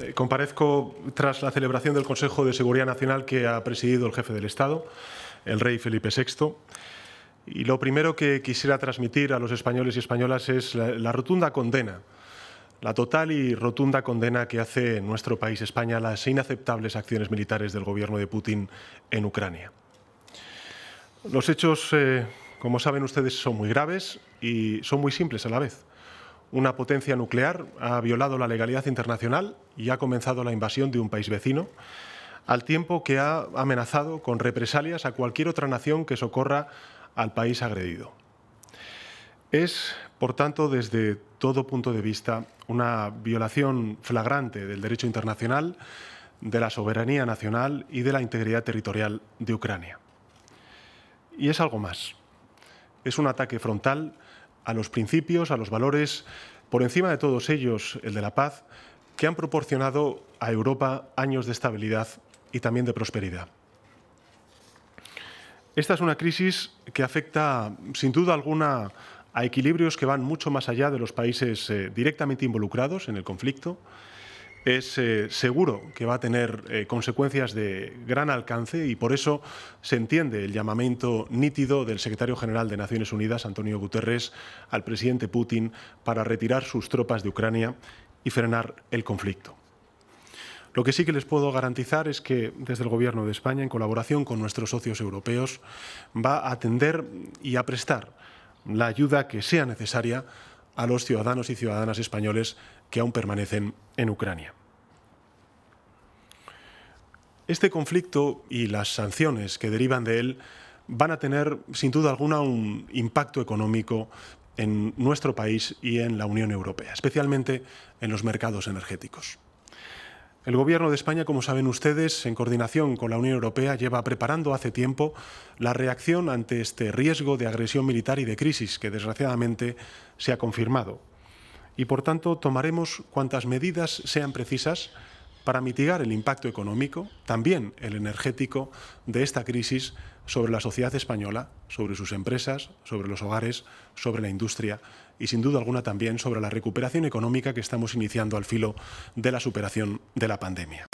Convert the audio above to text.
Eh, comparezco tras la celebración del Consejo de Seguridad Nacional que ha presidido el jefe del Estado, el rey Felipe VI. Y lo primero que quisiera transmitir a los españoles y españolas es la, rotunda condena, la total y rotunda condena que hace nuestro país España las inaceptables acciones militares del gobierno de Putin en Ucrania. Los hechos, eh, como saben ustedes, son muy graves y son muy simples a la vez. Una potencia nuclear ha violado la legalidad internacional y ha comenzado la invasión de un país vecino, al tiempo que ha amenazado con represalias a cualquier otra nación que socorra al país agredido. Es, por tanto, desde todo punto de vista, una violación flagrante del derecho internacional, de la soberanía nacional y de la integridad territorial de Ucrania. Y es algo más. Es un ataque frontal a los principios, a los valores, por encima de todos ellos el de la paz, que han proporcionado a Europa años de estabilidad y también de prosperidad. Esta es una crisis que afecta sin duda alguna a equilibrios que van mucho más allá de los países eh, directamente involucrados en el conflicto, es eh, seguro que va a tener eh, consecuencias de gran alcance y por eso se entiende el llamamiento nítido del secretario general de Naciones Unidas, Antonio Guterres, al presidente Putin para retirar sus tropas de Ucrania y frenar el conflicto. Lo que sí que les puedo garantizar es que desde el Gobierno de España, en colaboración con nuestros socios europeos, va a atender y a prestar la ayuda que sea necesaria a los ciudadanos y ciudadanas españoles que aún permanecen en Ucrania. Este conflicto y las sanciones que derivan de él van a tener, sin duda alguna, un impacto económico en nuestro país y en la Unión Europea, especialmente en los mercados energéticos. El Gobierno de España, como saben ustedes, en coordinación con la Unión Europea, lleva preparando hace tiempo la reacción ante este riesgo de agresión militar y de crisis que, desgraciadamente, se ha confirmado. Y, por tanto, tomaremos cuantas medidas sean precisas para mitigar el impacto económico, también el energético, de esta crisis sobre la sociedad española, sobre sus empresas, sobre los hogares, sobre la industria y sin duda alguna también sobre la recuperación económica que estamos iniciando al filo de la superación de la pandemia.